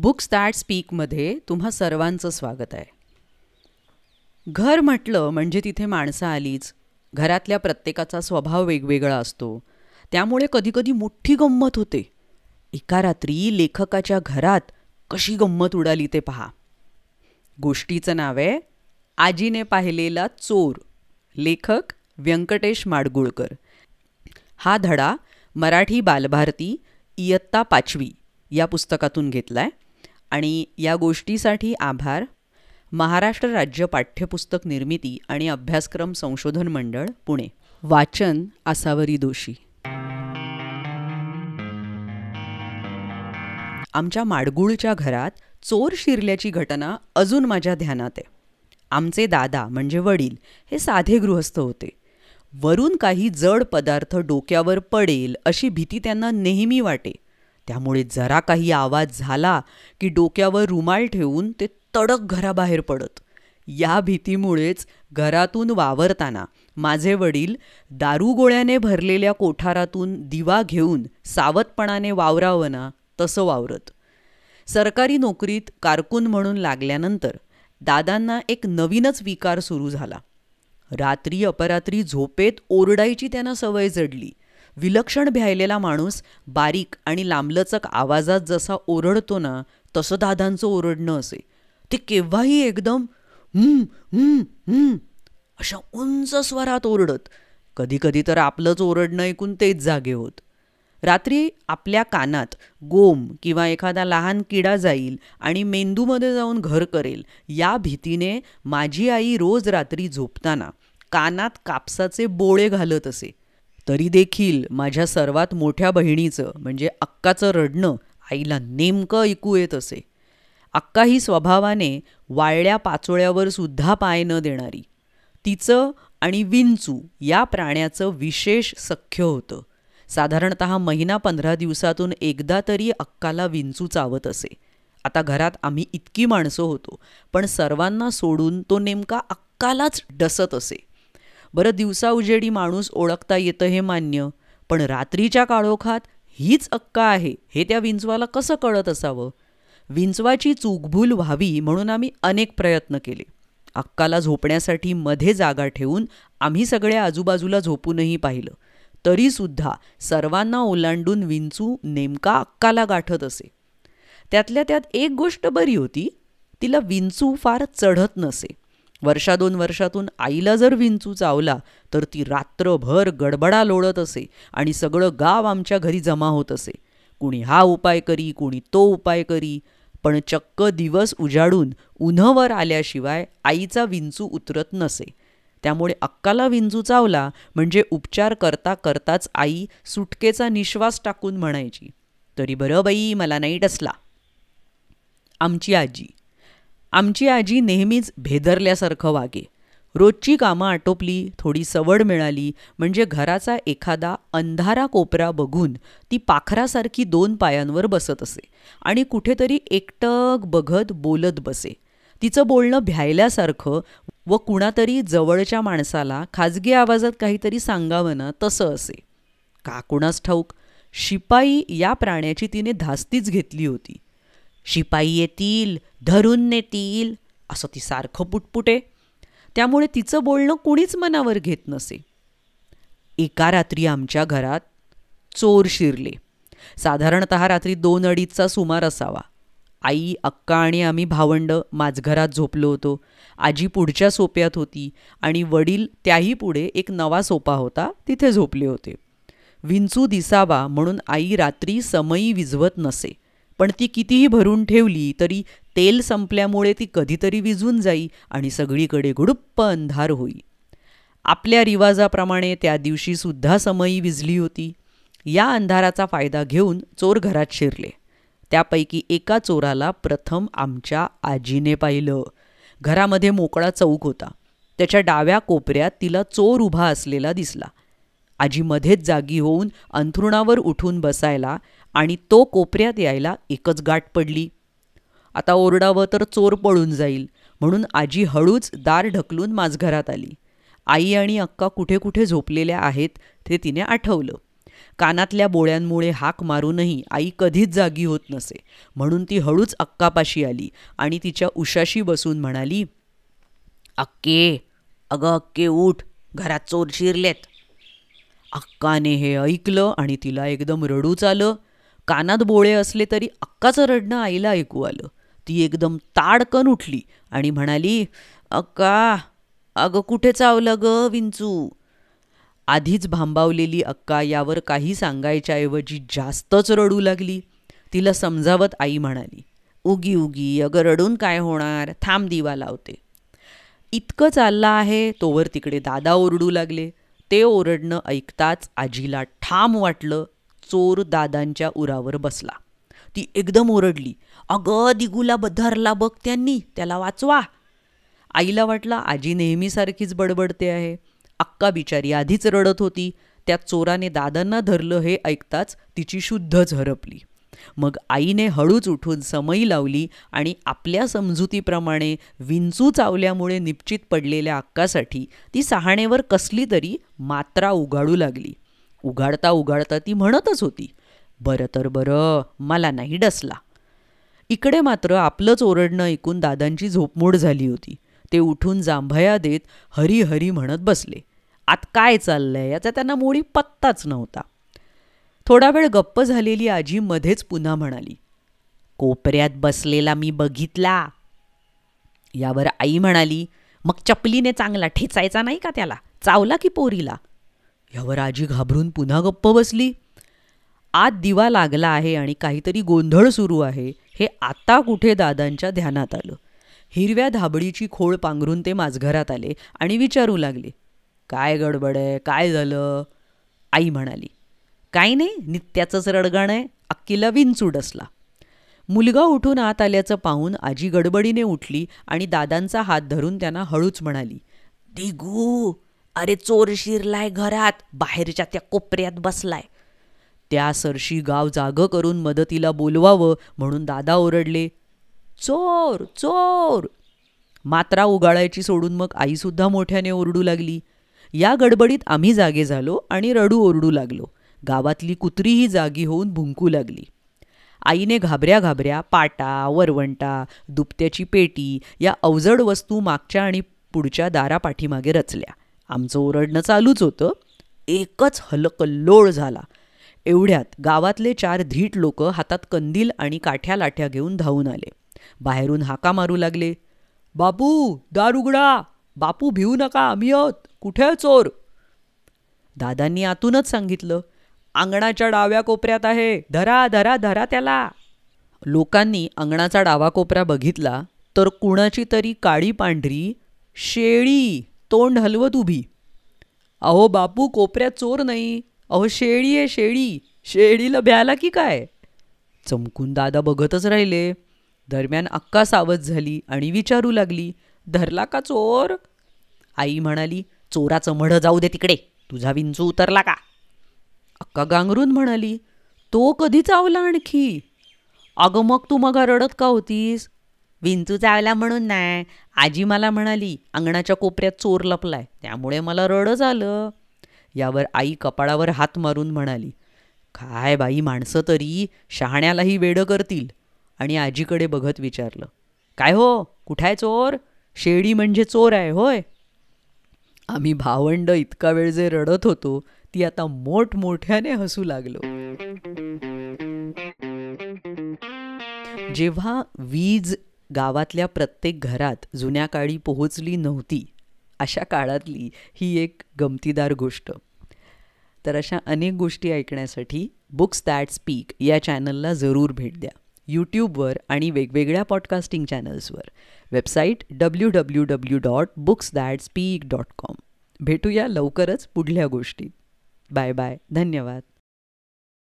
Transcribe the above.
books that स्पीकमध्ये तुम्हा सर्वांचं स्वागत आहे घर म्हटलं म्हणजे तिथे माणसं आलीच घरातल्या प्रत्येकाचा स्वभाव वेगवेगळा असतो त्यामुळे कधीकधी मोठी गंमत होते एका रात्री लेखकाच्या घरात कशी गंमत उडाली ते पहा गोष्टीचं नाव आहे आजीने पाहिलेला चोर लेखक व्यंकटेश माडगुळकर हा धडा मराठी बालभारती इयत्ता पाचवी या पुस्तकातून घेतला आहे आणि या गोष्टीसाठी आभार महाराष्ट्र राज्य पाठ्यपुस्तक निर्मिती आणि अभ्यासक्रम संशोधन मंडळ पुणे वाचन आसावरी दोषी आमच्या माडगुळच्या घरात चोर शिरल्याची घटना अजून माझ्या ध्यानात आहे आमचे दादा म्हणजे वडील हे साधे गृहस्थ होते वरून काही जड पदार्थ डोक्यावर पडेल अशी भीती त्यांना नेहमी वाटे त्यामुळे जरा काही आवाज झाला की डोक्यावर रुमाल ठेवून ते तडक घराबाहेर पडत या भीतीमुळेच घरातून वावरताना माझे वडील दारूगोळ्याने भरलेल्या कोठारातून दिवा घेऊन सावधपणाने वावरावं ना तसं वावरत सरकारी नोकरीत कारकून म्हणून लागल्यानंतर दादांना एक नवीनच विकार सुरू झाला रात्री अपरात्री झोपेत ओरडायची त्यांना सवय जडली विलक्षण भ्यायलेला माणूस बारीक आणि लांबलचक आवाजात जसा ओरडतो ना तसं दादांचं ओरडणं असे ते केव्हाही एकदम अशा उंच स्वरात ओरडत कधी कधी तर आपलंच ओरडणं ऐकून तेच जागे होत रात्री आपल्या कानात गोम किंवा एखादा लहान किडा जाईल आणि मेंदूमध्ये जाऊन घर करेल या भीतीने माझी आई रोज रात्री झोपताना कानात कापसाचे बोळे घालत असे तरी देखील माझ्या सर्वात मोठ्या बहिणीचं म्हणजे अक्काचं रडणं आईला नेमकं ऐकू येत असे अक्का ही स्वभावाने वाळल्या पाचोळ्यावर सुद्धा पाय न देणारी तिचं आणि विंचू या प्राण्याचं विशेष सख्य होतं साधारणत महिना पंधरा दिवसातून एकदा तरी अक्काला विंचू चावत असे आता घरात आम्ही इतकी माणसं होतो पण सर्वांना सोडून तो नेमका अक्कालाच डसत असे बरं उजेडी माणूस ओळखता येतं हे मान्य पण रात्रीच्या काळोखात हीच अक्का आहे हे त्या विंचवाला कसं कळत असावं विंचवाची चूकभूल व्हावी म्हणून आम्ही अनेक प्रयत्न केले अक्काला झोपण्यासाठी मध्ये जागा ठेवून आम्ही सगळ्या आजूबाजूला झोपूनही पाहिलं तरीसुद्धा सर्वांना ओलांडून विंचू नेमका अक्काला गाठत असे त्यातल्या त्यात एक गोष्ट बरी होती तिला विंचू फार चढत नसे वर्षा दोन वर्षातून आईला जर विंचू चावला तर ती रात्रभर गडबडा लोळत असे आणि सगळं गाव आमच्या घरी जमा होत असे कुणी हा उपाय करी कुणी तो उपाय करी पण चक्क दिवस उजाडून उन्हावर आल्याशिवाय आईचा विंचू उतरत नसे त्यामुळे अक्काला विंजू चावला म्हणजे उपचार करता करताच आई सुटकेचा निश्वास टाकून म्हणायची तरी बरं बाई मला नाही डसला आमची आजी आमची आजी नेहमीच भेदरल्यासारखं वागे रोजची कामं आटोपली थोडी सवड मिळाली म्हणजे घराचा एखादा अंधारा कोपरा बघून ती पाखरासारखी दोन पायांवर बसत असे आणि कुठेतरी एकटक बघत बोलत बसे तिचं बोलणं भ्यायल्यासारखं व कुणातरी जवळच्या माणसाला खाजगी आवाजात काहीतरी सांगावं ना तसं असे का कुणास ठाऊक शिपाई या प्राण्याची तिने धास्तीच घेतली होती शिपाई येतील धरून नेतील असं ती सारखं पुटपुटे त्यामुळे तिचं बोलणं कुणीच मनावर घेत नसे एका रात्री आमच्या घरात चोर शिरले साधारणत रात्री दोन अडीचचा सुमार असावा आई अक्का आणि आम्ही भावंड माझघरात झोपलो होतो आजी पुढच्या सोप्यात होती आणि वडील त्याही पुढे एक नवा सोपा होता तिथे झोपले होते विंचू दिसावा म्हणून आई रात्री समयी विझवत नसे पण ती कितीही भरून ठेवली तरी तेल संपल्यामुळे ती कधीतरी विझून जाई आणि सगळीकडे गुडुप्प अंधार होई आपल्या रिवाजाप्रमाणे त्या दिवशीसुद्धा समयी विजली होती या अंधाराचा फायदा घेऊन चोर घरात शिरले त्यापैकी एका चोराला प्रथम आमच्या आजीने पाहिलं घरामध्ये मोकळा चौक होता त्याच्या डाव्या कोपऱ्यात तिला चोर उभा असलेला दिसला आजी मध्येच जागी होऊन अंथरुणावर उठून बसायला आणि तो कोपऱ्यात यायला एकच गाठ पडली आता ओरडावं तर चोर पळून जाईल म्हणून आजी हळूच दार ढकलून माझघरात आली आई आणि अक्का कुठे कुठे झोपलेल्या आहेत ते तिने आठवलं कानातल्या बोळ्यांमुळे हाक मारूनही आई कधीच जागी होत नसे म्हणून ती हळूच अक्कापाशी आली आणि तिच्या उशाशी बसून म्हणाली अक्के अगं अक्के उठ घरात चोर शिरलेत अक्काने हे ऐकलं आणि तिला एकदम रडूच आलं कानात बोळे असले तरी अक्काचं रडणं आईला ऐकू आलं ती एकदम ताडकन उठली आणि म्हणाली अक्का अगं कुठे चावलं ग विंचू आधीच भांबावलेली अक्का यावर काही सांगायच्याऐवजी जास्तच रडू लागली तिला समजावत आई म्हणाली उगी उगी अगं रडून काय होणार थांब दिवा लावते इतकं चाललं आहे तोवर तिकडे दादा ओरडू लागले ते ओरडणं ऐकताच आजीला ठाम वाटलं चोर दादांच्या उरावर बसला ती एकदम ओरडली अगं दिगूला बधरला बघ त्यांनी त्याला वाचवा आईला वाटला आजी नेहमीसारखीच बडबडते आहे अक्का बिचारी आधीच रडत होती त्या चोराने दादांना धरलं हे ऐकताच तिची शुद्धच हरपली मग आईने हळूच उठून समई लावली आणि आपल्या समजुतीप्रमाणे विंचू चावल्यामुळे निप्चित पडलेल्या अक्कासाठी ती सहाणेवर कसली तरी मात्रा उघाडू लागली उघाडता उघाडता ती म्हणतच होती बरं तर बरं मला नाही डसला इकडे मात्र आपलंच ओरडणं ऐकून दादांची झोपमोड झाली होती ते उठून जांभया देत हरी हरी म्हणत बसले आत काय चाललंय याचा त्यांना मोळी पत्ताच नव्हता थोडा वेळ गप्प झालेली आजी मध्येच पुन्हा म्हणाली कोपऱ्यात बसलेला मी बघितला यावर आई म्हणाली मग चपलीने चांगला ठेचायचा नाही का त्याला चावला की पोरीला यावर आजी घाबरून पुन्हा गप्प बसली आत दिवा लागला आहे आणि काहीतरी गोंधळ सुरू आहे हे आता कुठे दादांच्या ध्यानात आलं हिरव्या धाबडीची खोळ पांघरून ते माझघरात आले आणि विचारू लागले काय गडबड आहे काय झालं आई म्हणाली काय नाही नित्याचंच रडगाण आहे अक्कीला विंचूड असला मुलगा उठून आत आल्याचं पाहून आजी गडबडीने उठली आणि दादांचा हात धरून त्यांना हळूच म्हणाली दिगू अरे चोर शिरलाय घरात बाहेरच्या त्या कोपऱ्यात बसलाय त्या सरशी गाव जागं करून मदतीला बोलवावं म्हणून दादा ओरडले चोर चोर मात्रा उगाळायची सोडून मग आईसुद्धा मोठ्याने ओरडू लागली या गडबडीत आम्ही जागे झालो आणि रडू ओरडू लागलो गावातली कुत्रीही जागी होऊन भुंकू लागली आईने घाबऱ्या घाबऱ्या पाटा वरवंटा दुपत्याची पेटी या अवजड वस्तू मागच्या आणि पुढच्या दारापाठीमागे रचल्या आमचं ओरडणं चालूच होतं एकच हलकल्लोळ झाला एवढ्यात गावातले चार धीट लोक हातात कंदील आणि काठ्या लाठ्या घेऊन धावून आले बाहेरून हाका मारू लागले बापू दार उघडा बापू भिवू नका आम्ही आहोत कुठे चोर दादांनी आतूनच सांगितलं अंगणाच्या डाव्या कोपऱ्यात आहे धरा धरा धरा त्याला लोकांनी अंगणाचा डावा कोपरा बघितला तर कुणाची तरी काळी पांढरी शेळी तोंड हलवत उभी अहो बापू कोपऱ्यात चोर नाही अहो शेळी आहे शेळी शेळीला भ्याला की काय चमकून दादा बघतच राहिले दरम्यान अक्का सावध झाली आणि विचारू लागली धरला का चोर आई म्हणाली चोराचं मढ जाऊ दे तिकडे तुझा विंचू उतरला का अक्का गांगरून म्हणाली तो कधी चावला आणखी अगं मग तू मग रडत का होतीस विंचू चावला म्हणून नाही आजी मला म्हणाली अंगणाच्या कोपऱ्यात चोर लपलाय त्यामुळे मला रड झालं यावर आई कपाळावर हात मारून म्हणाली काय बाई माणसं तरी शहाण्यालाही वेड करतील आणि आजीकडे बघत विचारलं काय हो आहे चोर शेळी म्हणजे चोर आहे होय आम्ही भावंड इतका वेळ जे रडत होतो ती आता मोठमोठ्याने हसू लागलो जेव्हा वीज गावातल्या प्रत्येक घरात जुन्या काळी पोहोचली नव्हती अशा काळातली ही एक गमतीदार गोष्ट तर अशा अनेक गोष्टी ऐकण्यासाठी बुक्स दॅट स्पीक या चॅनलला जरूर भेट द्या यूट्यूबवर आणि वेगवेगळ्या पॉडकास्टिंग चॅनल्सवर website W W W dot books that speak dot com भेटूया लवकरच पुढल्या गोष्टीत बाय बाय धन्यवाद